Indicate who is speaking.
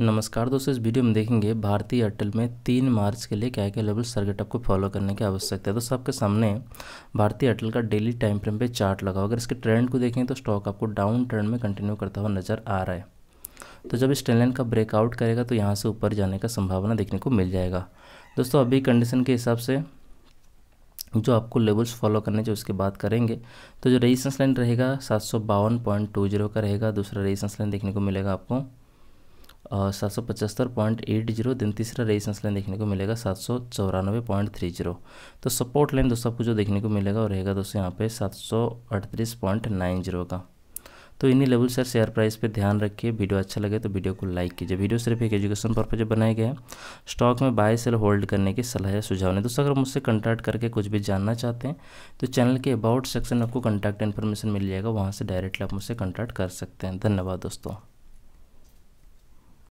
Speaker 1: नमस्कार दोस्तों इस वीडियो में देखेंगे भारतीय एयरटेल में तीन मार्च के लिए क्या क्या लेवल सर्किट आपको फॉलो करने की आवश्यकता है दोस्तों आपके सामने भारतीय एयरटेल का डेली टाइम फ्रेम पे चार्ट लगा अगर इसके ट्रेंड को देखें तो स्टॉक आपको डाउन ट्रेंड में कंटिन्यू करता हुआ नजर आ रहा है तो जब इस ट्रेन का ब्रेकआउट करेगा तो यहाँ से ऊपर जाने का संभावना देखने को मिल जाएगा दोस्तों अभी कंडीशन के हिसाब से जो आपको लेवल्स फॉलो करने चाहिए उसके बाद करेंगे तो जो रेजिस्टेंस लाइन रहेगा सात का रहेगा दूसरा रेजिस्टेंस लाइन देखने को मिलेगा आपको सात सौ पचहत्तर पॉइंट एट जीरो दिन तीसरा रेजिस्टेंस लाइन देखने को मिलेगा सात सौ चौरानवे पॉइंट थ्री जीरो तो सपोर्ट लाइन दोस्तों आपको जो देखने को मिलेगा वो रहेगा दोस्तों यहाँ पे सात सौ अड़तीस पॉइंट नाइन जीरो का तो इन्हीं लेवल सर शेयर प्राइस पे ध्यान रखिए वीडियो अच्छा लगे तो वीडियो को लाइक कीजिए वीडियो सिर्फ एक एजुकेशन पर्पज बनाए गए हैं स्टॉक में बाय सेल होल्ड करने की सलाह या सुझाव नहीं दोस्तों अगर मुझसे कंटैक्ट करके कुछ भी जानना चाहते हैं तो चैनल के अबाउट सेक्शन में आपको कंटैक्ट इन्फॉर्मेशन मिल जाएगा वहाँ से डायरेक्टली आप मुझसे कंटैक्ट कर सकते हैं धन्यवाद दोस्तों